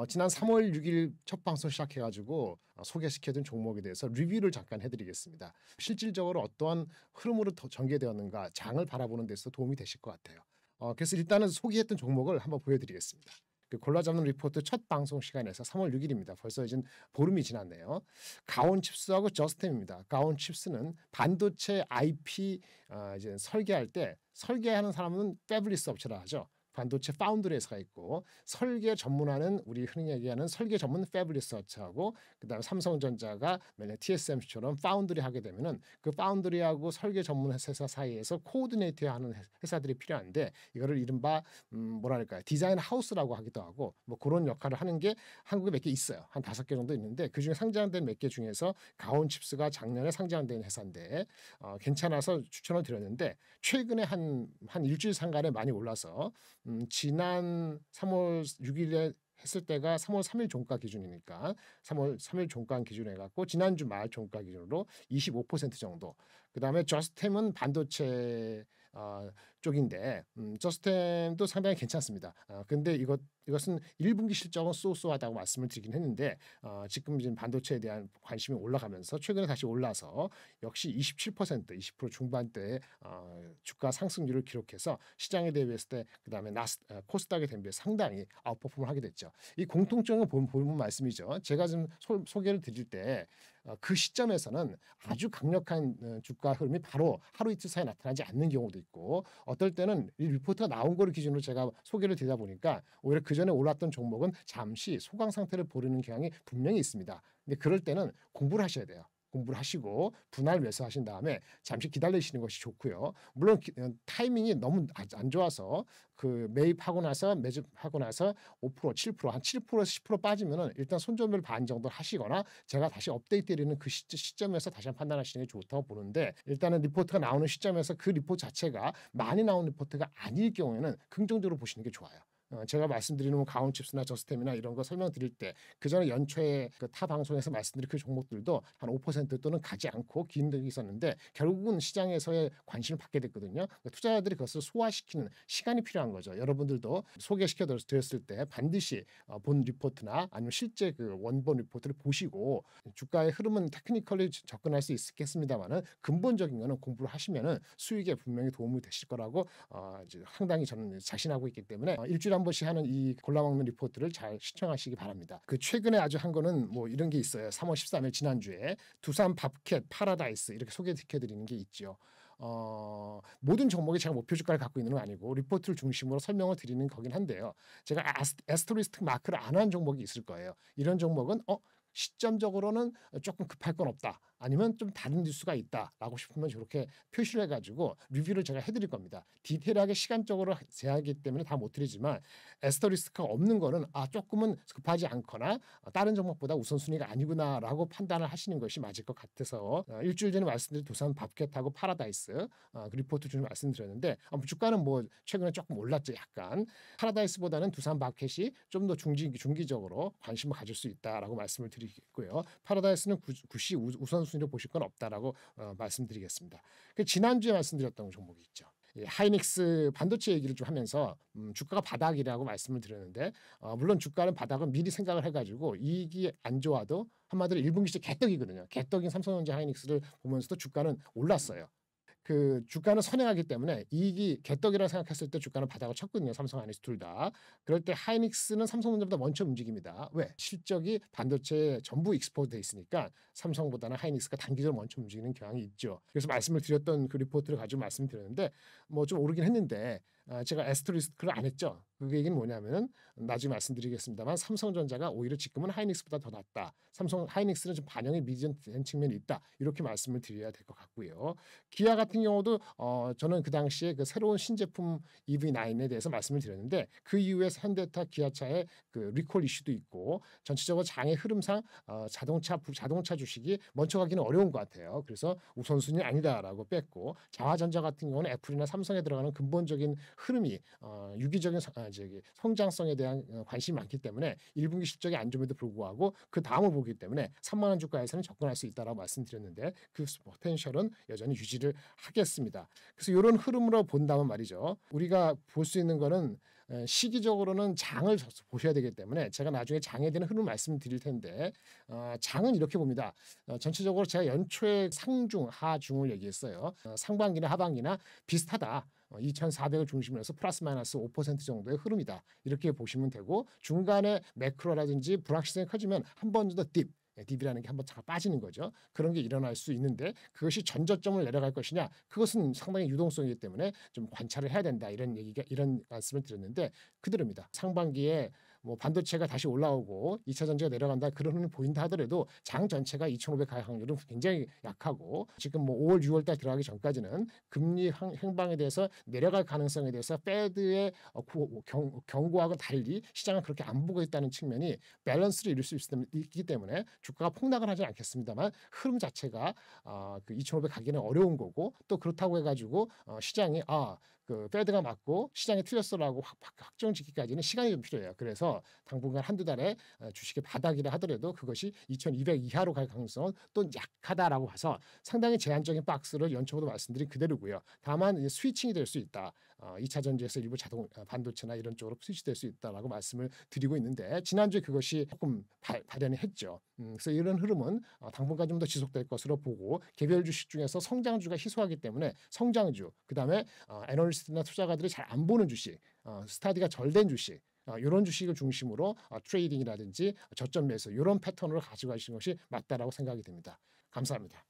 어, 지난 3월 6일 첫 방송 시작해가지고 어, 소개시켜둔 종목에 대해서 리뷰를 잠깐 해드리겠습니다. 실질적으로 어떠한 흐름으로 전개되었는가 장을 바라보는 데서 도움이 되실 것 같아요. 어, 그래서 일단은 소개했던 종목을 한번 보여드리겠습니다. 그 골라잡는 리포트 첫 방송 시간에서 3월 6일입니다. 벌써 이제 보름이 지났네요. 가온칩스하고 저스템입니다. 가온칩스는 반도체 IP 어, 이제 설계할 때 설계하는 사람은 패블리스 업체라 하죠. 반도체 파운드리 회사가 있고 설계 전문화는 우리 흔히 얘기하는 설계 전문 패브 리서치하고 그다음에 삼성전자가 맨날 TSMC처럼 파운드리 하게 되면은 그 파운드리하고 설계 전문 회사 사이에서 코디네이트 하는 회사들이 필요한데 이거를 이른바 음 뭐랄까요 디자인 하우스라고 하기도 하고 뭐 그런 역할을 하는 게 한국에 몇 개 있어요 한 다섯 개 정도 있는데 그중에 상장된 몇 개 중에서 가온칩스가 작년에 상장된 회사인데 어, 괜찮아서 추천을 드렸는데 최근에 한 한 일주일 상간에 많이 올라서 음, 음, 지난 3월 6일에 했을 때가 3월 3일 종가 기준이니까 3월 3일 종가 기준해 갖고 지난주 말 종가 기준으로 25% 정도. 그다음에 저스템은 반도체 어, 쪽인데 음, 저스템도 상당히 괜찮습니다. 어, 근데 이것 이것은 1분기 실적은 쏘쏘하다고 말씀을 드리긴 했는데 어, 지금 지금 반도체에 대한 관심이 올라가면서 최근에 다시 올라서 역시 27% 20%중반대 어, 주가 상승률을 기록해서 시장에 대비했을 때 그다음에 나스 어, 코스닥에 대비해 상당히 아웃퍼폼을 하게 됐죠. 이 공통점은 본, 본 말씀이죠. 제가 지금 소, 소개를 드릴 때그 어, 시점에서는 아주 강력한 어, 주가 흐름이 바로 하루 이틀 사이에 나타나지 않는 경우도 있고 어떨 때는 이 리포트가 나온 거를 기준으로 제가 소개를 드리다 보니까 오히려 그 전에 올랐던 종목은 잠시 소강 상태를 보이는 경향이 분명히 있습니다. 근데 그럴 때는 공부를 하셔야 돼요. 공부를 하시고 분할 매수하신 다음에 잠시 기다리시는 것이 좋고요. 물론 어, 타이밍이 너무 아, 안 좋아서 그 매입하고 나서 매집하고 나서 5% 7%한 7%에서 10% 빠지면은 일단 손절매를 반 정도 하시거나 제가 다시 업데이트드리는그 시, 점에서 다시 한 판단하시는 게 좋다고 보는데 일단은 리포트가 나오는 시점에서 그 리포트 자체가 많이 나온 리포트가 아닐 경우에는 긍정적으로 보시는 게 좋아요. 어, 제가 말씀드리는 뭐 가온칩스나 저스템이나 이런 거 설명드릴 때 그 전에 연초에 그 타 방송에서 말씀드린 그 종목들도 한 5% 또는 가지 않고 기인들이 있었는데 결국은 시장에서의 관심을 받게 됐거든요. 그러니까 투자자들이 그것을 소화시키는 시간이 필요한 거죠. 여러분들도 소개시켜드렸을 때 반드시 어, 본 리포트나 아니면 실제 그 원본 리포트를 보시고 주가의 흐름은 테크니컬리 접근할 수 있겠습니다만은 근본적인 거는 공부를 하시면은 수익에 분명히 도움이 되실 거라고 어, 이제 상당히 저는 자신하고 있기 때문에 어, 일주일에 한 번씩 하는 이 골라먹는 리포트를 잘 시청하시기 바랍니다. 그 최근에 아주 한 거는 뭐 이런 게 있어요. 3월 13일 지난주에 두산 밥캣 파라다이스 이렇게 소개시켜드리는 게 있죠. 어, 모든 종목이 제가 목표 주가를 갖고 있는 건 아니고 리포트를 중심으로 설명을 드리는 거긴 한데요. 제가 에스토리스트 마크를 안 한 종목이 있을 거예요. 이런 종목은 어 시점적으로는 조금 급할 건 없다. 아니면 좀 다른 뉴스가 있다라고 싶으면 저렇게 표시를 해가지고 리뷰를 제가 해드릴 겁니다. 디테일하게 시간적으로 제한기 때문에 다 못 드리지만 에스터리스크가 없는 거는 아 조금은 급하지 않거나 다른 종목보다 우선순위가 아니구나라고 판단을 하시는 것이 맞을 것 같아서 어, 일주일 전에 말씀드린 도산 밥켓하고 파라다이스 어, 그리포트 중에 말씀드렸는데 아, 뭐 주가는 뭐 최근에 조금 올랐죠 약간 파라다이스보다는 두산 바켓이좀 더 중기 중기적으로 관심을 가질 수 있다라고 말씀을 드리겠고요. 파라다이스는 굳이 우선 순위로 보실 건 없다라고 어, 말씀드리겠습니다. 그 지난주에 말씀드렸던 종목이 있죠. 예, 하이닉스 반도체 얘기를 좀 하면서 음, 주가가 바닥이라고 말씀을 드렸는데 어, 물론 주가는 바닥은 미리 생각을 해가지고 이익이 안 좋아도 한마디로 1분기째 개떡이거든요. 개떡인 삼성전자 하이닉스를 보면서도 주가는 올랐어요. 그 주가는 선행하기 때문에 이익이 개떡이라 생각했을 때 주가는 바닥을 쳤거든요. 삼성 하이스둘 다. 그럴 때 하이닉스는 삼성전자보다 먼저 움직입니다. 왜? 실적이 반도체에 전부 익스포드 돼 있으니까 삼성보다는 하이닉스가 단기적으로 먼저 움직이는 경향이 있죠. 그래서 말씀을 드렸던 그 리포트를 가지고 말씀드렸는데 뭐 좀 오르긴 했는데 아, 제가 에스트리스크를안 했죠. 그 얘기는 뭐냐면은 나중에 말씀드리겠습니다만 삼성전자가 오히려 지금은 하이닉스보다 더 낫다. 삼성 하이닉스는 좀 반영이 미진된 측면이 있다. 이렇게 말씀을 드려야 될 것 같고요. 기아 같은 경우도 어 저는 그 당시에 그 새로운 신제품 EV9에 대해서 말씀을 드렸는데 그 이후에 현대차 기아차의 그 리콜 이슈도 있고 전체적으로 장의 흐름상 어 자동차 자동차 주식이 먼저가기는 어려운 것 같아요. 그래서 우선순위 아니다라고 뺐고 자화전자 같은 경우는 애플이나 삼성에 들어가는 근본적인 흐름이 어, 유기적인 성, 아, 저기 성장성에 대한 어, 관심이 많기 때문에 1분기 실적이 안 좋음에도 불구하고 그 다음을 보기 때문에 3만 원 주가에서는 접근할 수 있다라고 말씀드렸는데 그 포텐셜은 여전히 유지를 하겠습니다. 그래서 이런 흐름으로 본다면 말이죠. 우리가 볼 수 있는 거는 어, 시기적으로는 장을 보셔야 되기 때문에 제가 나중에 장에 대한 흐름 말씀드릴 텐데 어, 장은 이렇게 봅니다. 어, 전체적으로 제가 연초에 상중 하중을 얘기했어요. 어, 상반기나 하반기나 비슷하다. 2004대를 어, 중심으로 해서 플러스 마이너스 5% 정도의 흐름이다. 이렇게 보시면 되고 중간에 매크로라든지 불확실성이 커지면 한 번 더 딥, 딥이라는 예, 게 한번 잠깐 빠지는 거죠. 그런 게 일어날 수 있는데 그것이 전저점을 내려갈 것이냐 그것은 상당히 유동성이기 때문에 좀 관찰을 해야 된다 이런 얘기가 이런 말씀을 드렸는데 그대로입니다. 상반기에 뭐 반도체가 다시 올라오고 2차 전지가 내려간다 그런 흐름 보인다 하더라도 장 전체가 2,500가확률은 굉장히 약하고 지금 뭐 5월 6월 달 들어가기 전까지는 금리 행방에 대해서 내려갈 가능성에 대해서 패드의 어, 경고하고 달리 시장은 그렇게 안 보고 있다는 측면이 밸런스를 이룰 수 있기 때문에 주가가 폭락을 하지 않겠습니다만 흐름 자체가 어, 아, 그2,500 가기는 어려운 거고 또 그렇다고 해가지고 어, 시장이 아그 패드가 맞고 시장에 틀렸어라고 확정 짓기까지는 시간이 좀 필요해요. 그래서 당분간 한두 달에 어, 주식의 바닥이라 하더라도 그것이 2200 이하로 갈 가능성은 또 약하다라고 봐서 상당히 제한적인 박스를 연초부터 말씀드린 그대로고요. 다만 이제 스위칭이 될 수 있다. 어, 이차 전지에서 일부 자동 어, 반도체나 이런 쪽으로 표시될수 있다라고 말씀을 드리고 있는데 지난주에 그것이 조금 발, 발현이 했죠. 음, 그래서 이런 흐름은 어, 당분간 좀 더 지속될 것으로 보고 개별 주식 중에서 성장주가 희소하기 때문에 성장주 그다음에 애널리스트나 투자가들이 잘 안 보는 주식 스타디가 절된 주식 이런 주식을 중심으로 트레이딩이라든지 저점 매수 이런 패턴으로 가지고 가시는 것이 맞다라고 생각이 됩니다. 감사합니다.